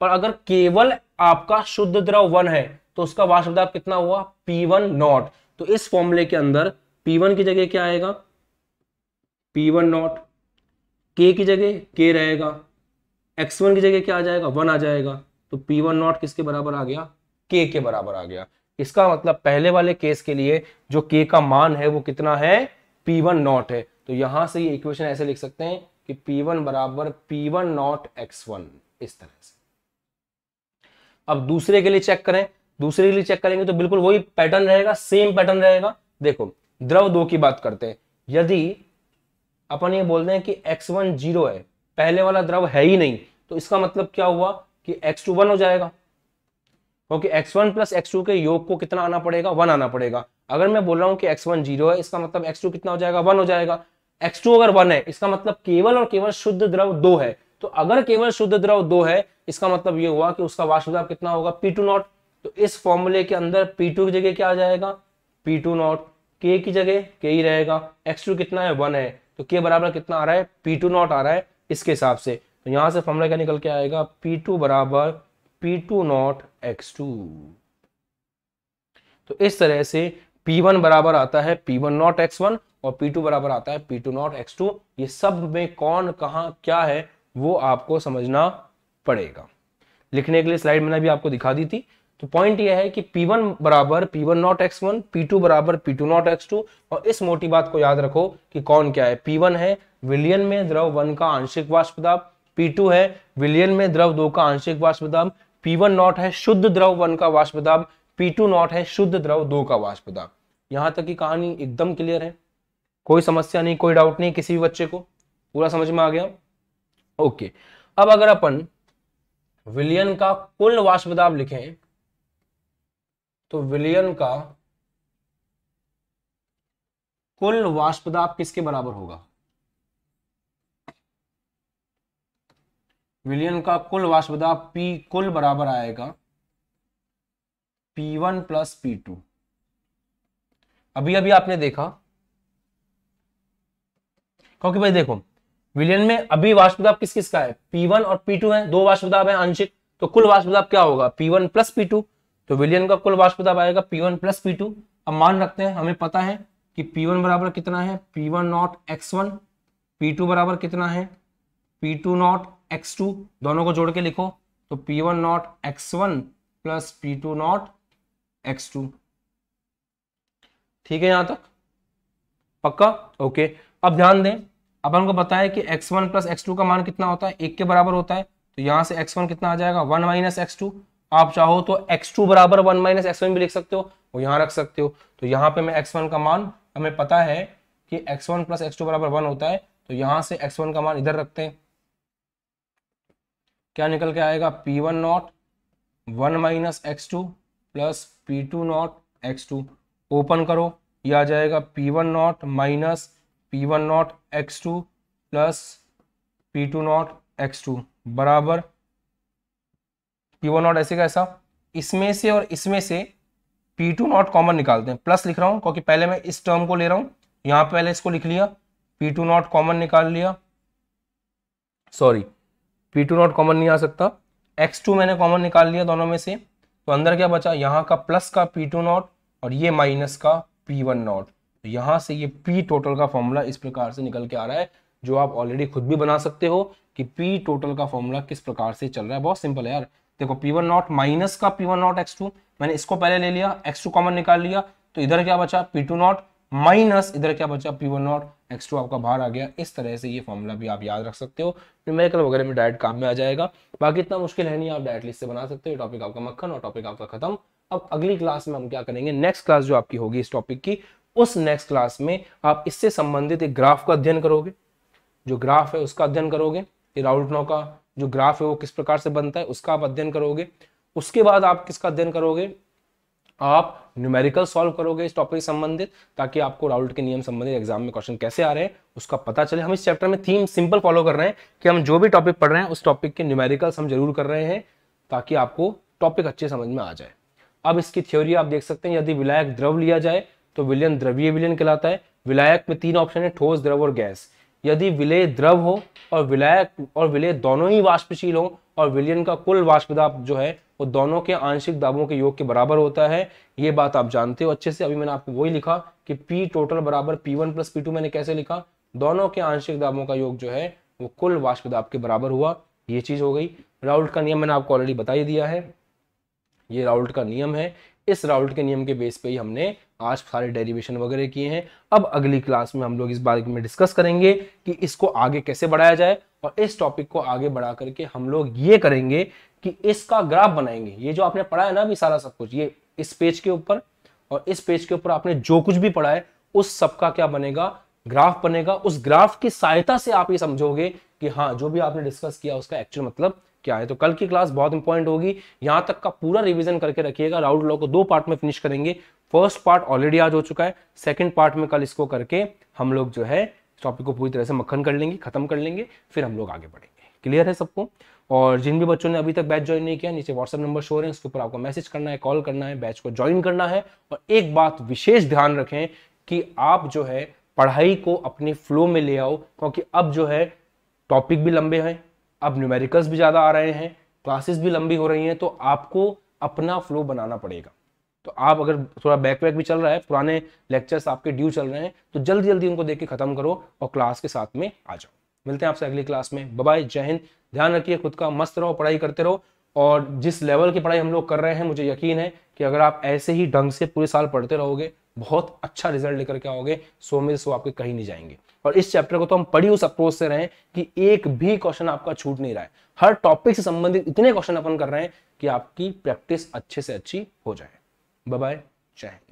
पर अगर केवल आपका शुद्ध द्रव वन है तो उसका वाष्पदाब कितना हुआ पी वन नॉट तो इस फॉर्मूले के अंदर पी वन की जगह क्या आएगा पी वन नॉट के की जगह के रहेगा एक्स वन की जगह क्या आ जाएगा वन आ जाएगा तो पी वन नॉट किसके बराबर आ गया के के बराबर आ गया इसका मतलब पहले वाले केस के लिए जो के का मान है वो कितना है पी वन नॉट है तो यहां से ये इक्वेशन ऐसे लिख सकते हैं कि पी वन बराबर P one not X one इस तरह से अब दूसरे के लिए चेक करें दूसरे के लिए चेक करेंगे तो बिल्कुल वही पैटर्न रहेगा सेम पैटर्न रहेगा देखो द्रव दो की बात करते हैं यदि अपन ये बोलते हैं कि एक्स वन जीरो है पहले वाला द्रव है ही नहीं तो इसका मतलब क्या हुआ कि एक्स टू वन हो जाएगा क्योंकि X one plus X two के योग को कितना आना पड़ेगा वन आना पड़ेगा अगर मैं बोल रहा हूँ कि एक्स वन जीरो है इसका मतलब एक्स टू कितना हो जाएगा वन हो जाएगा एक्स टू अगर वन है इसका मतलब केवल और केवल शुद्ध द्रव दो है तो अगर केवल शुद्ध द्रव दो है इसका मतलब ये हुआ कि उसका वाष्प कितना होगा पी टू नॉट तो इस फॉर्मूले के अंदर पी टू की जगह क्या आ जाएगा पी टू नॉट के की जगह के ही रहेगा एक्स टू कितना है वन है तो के बराबर कितना आ रहा है पी टू नॉट आ रहा है इसके हिसाब से तो यहां से फॉर्मूला क्या निकल के आएगा पी टू बराबर पी टू नॉट टू तो इस तरह से P1 बराबर आता है P1 नॉट एक्स और P2 बराबर आता है P2 नॉट एक्स ये सब में कौन कहा क्या है वो आपको समझना पड़ेगा लिखने के लिए स्लाइड मैंने भी आपको दिखा दी थी तो पॉइंट यह है कि P1 बराबर P1 नॉट पी टू बराबर P2 नॉट एक्स और इस मोटी बात को याद रखो कि कौन क्या है P1 है विलियन में द्रव वन का आंशिक वाष्प P2 है विलियन में द्रव दो का आंशिक वाष्पदाप P1 वन नॉट है शुद्ध द्रव वन का वाष्प दाब पी टू नॉट है शुद्ध द्रव दो का वाष्प दाब यहां तक की कहानी एकदम क्लियर है कोई समस्या नहीं कोई डाउट नहीं किसी भी बच्चे को पूरा समझ में आ गया ओके अब अगर अपन विलियन का कुल वाष्प दाब लिखें तो विलियन का कुल वाष्प दाब किसके बराबर होगा विलियन का कुल वाष्पदाब पी कुल बराबर आएगा P one plus P two अभी अभी आपने देखा क्योंकि भाई देखो विलियन में अभी वाष्पदाब किस किस का है पी वन और पी टू है दो वाष्पदाब है आंशिक तो कुल वाष्पदाब क्या होगा P one plus P two तो विलियन का कुल वाष्पदाब आएगा P one plus P two अब मान रखते हैं हमें पता है कि पी वन बराबर कितना है P one not X one P two बराबर कितना है P two not X two दोनों को जोड़ के लिखो तो P one not X one plus P two not X two ठीक है यहां तक पक्का ओके अब ध्यान दें अब हमको बताया कि X one plus X two का मान कितना होता है एक के बराबर होता है तो यहां से एक्स वन कितना आ जाएगा वन माइनस एक्स टू आप चाहो तो एक्स टू बराबर वन माइनस एक्स वन भी लिख सकते हो वो यहां रख सकते हो तो यहां पे मैं एक्स वन का मान हमें पता है कि X one plus X two बराबर वन होता है तो यहां से एक्स वन का मान इधर रखते हैं क्या निकल के आएगा P one not one minus X two plus P two not X two open करो ये आ जाएगा P one not minus P one not X two plus P two not X two बराबर पी वन नॉट ऐसे कैसा इसमें से और इसमें से पी टू नॉट कॉमन निकालते हैं प्लस लिख रहा हूँ क्योंकि पहले मैं इस टर्म को ले रहा हूँ यहाँ पहले इसको लिख लिया पी टू नॉट कॉमन निकाल लिया sorry P two not common नहीं आ सकता एक्स टू मैंने कॉमन निकाल लिया दोनों में से तो अंदर क्या बचा यहाँ का प्लस का पी टू नॉट और ये माइनस का पी वन नॉट तो यहाँ से ये पी टोटल का फॉर्मूला इस प्रकार से निकल के आ रहा है जो आप ऑलरेडी खुद भी बना सकते हो कि पी टोटल का फॉर्मूला किस प्रकार से चल रहा है बहुत सिंपल है यार देखो पी वन नॉट माइनस का P one not X two मैंने इसको पहले ले लिया एक्स टू कॉमन निकाल लिया तो इधर क्या बचा पी टू नॉट माइनस इधर क्या बचा P one not X two आपका बाहर आ गया इस तरह से ये फॉर्मूला भी आप याद रख सकते हो न्यूमेरिकल वगैरह में डायरेक्ट काम में आ जाएगा बाकी इतना मुश्किल है नहीं आप डायरेक्ट लिस्ट से बना सकते हो टॉपिक आपका मक्खन और टॉपिक आपका खत्म अब अगली क्लास में हम क्या करेंगे नेक्स्ट क्लास जो आपकी होगी इस टॉपिक की उस नेक्स्ट क्लास में आप इससे संबंधित एक ग्राफ का अध्ययन करोगे जो ग्राफ है उसका अध्ययन करोगे राउट नौ का जो ग्राफ है वो किस प्रकार से बनता है उसका आप अध्ययन करोगे उसके बाद आप किसका अध्ययन करोगे आप न्यूमेरिकल सॉल्व करोगे इस टॉपिक संबंधित ताकि आपको राउल्ट के नियम संबंधित एग्जाम में क्वेश्चन कैसे आ रहे हैं उसका पता चले हम इस चैप्टर में थीम सिंपल फॉलो कर रहे हैं कि हम जो भी टॉपिक पढ़ रहे हैं उस टॉपिक के न्यूमेरिकल्स हम जरूर कर रहे हैं ताकि आपको टॉपिक अच्छे समझ में आ जाए अब इसकी थ्योरी आप देख सकते हैं यदि विलायक द्रव लिया जाए तो विलियन द्रवीय विलियन कहलाता है विलायक में तीन ऑप्शन है ठोस द्रव और गैस यदि विलय द्रव हो और विलायक और विलय दोनों ही वाष्पशील हो और विलियन का कुल वाष्पदाप जो है वो दोनों के आंशिक दाबों के योग के बराबर होता है ये बात आप जानते हो अच्छे से अभी मैंने आपको वही लिखा कि पी टोटल बराबर P one plus P two मैंने कैसे लिखा दोनों के आंशिक दाबों का योग जो है वो कुल वाष्पदाब के बराबर हुआ ये चीज़ हो गई राउल्ट का नियम मैंने आपको ऑलरेडी बता ही दिया है ये राउल्ट का नियम है इस राउल्ट के नियम के बेस पे ही हमने आज सारे डेरिवेशन वगैरह किए हैं अब अगली क्लास में हम लोग इस बारे में डिस्कस करेंगे कि इसको आगे कैसे बढ़ाया जाए और इस टॉपिक को आगे बढ़ा करके हम लोग ये करेंगे कि इसका ग्राफ बनाएंगे ये जो आपने पढ़ा है ना अभी सारा सब कुछ ये इस पेज के ऊपर और इस पेज के ऊपर आपने जो कुछ भी पढ़ा है उस सबका क्या बनेगा ग्राफ बनेगा उस ग्राफ की सहायता से आप ये समझोगे कि हाँ जो भी आपने डिस्कस किया उसका एक्चुअल मतलब क्या है तो कल की क्लास बहुत इंपॉर्टेंट होगी यहाँ तक का पूरा रिवीजन करके रखिएगा राउंड लॉ को दो पार्ट में फिनिश करेंगे फर्स्ट पार्ट ऑलरेडी आज हो चुका है सेकंड पार्ट में कल इसको करके हम लोग जो है टॉपिक को पूरी तरह से मक्खन कर लेंगे खत्म कर लेंगे फिर हम लोग आगे बढ़ेंगे क्लियर है सबको और जिन भी बच्चों ने अभी तक बैच ज्वाइन नहीं किया नीचे व्हाट्सअप नंबर शो रहे हैं उसके ऊपर आपको मैसेज करना है कॉल करना है बैच को ज्वाइन करना है और एक बात विशेष ध्यान रखें कि आप जो है पढ़ाई को अपने फ्लो में ले आओ क्योंकि अब जो है टॉपिक भी लंबे हैं अब न्यूमेरिकल्स भी ज़्यादा आ रहे हैं क्लासेस भी लंबी हो रही हैं तो आपको अपना फ्लो बनाना पड़ेगा तो आप अगर थोड़ा बैक वैक भी चल रहा है पुराने लेक्चर्स आपके ड्यू चल रहे हैं तो जल्दी जल्दी उनको देख के खत्म करो और क्लास के साथ में आ जाओ मिलते हैं आपसे अगली क्लास में बबाई जय हिंद ध्यान रखिए खुद का मस्त रहो पढ़ाई करते रहो और जिस लेवल की पढ़ाई हम लोग कर रहे हैं मुझे यकीन है कि अगर आप ऐसे ही ढंग से पूरे साल पढ़ते रहोगे बहुत अच्छा रिजल्ट लेकर के आओगे सो में सो आपके कहीं नहीं जाएंगे और इस चैप्टर को तो हम पढ़ी उस अप्रोच से रहे कि एक भी क्वेश्चन आपका छूट नहीं रहा है हर टॉपिक से संबंधित इतने क्वेश्चन अपन कर रहे हैं कि आपकी प्रैक्टिस अच्छे से अच्छी हो जाए बाय जय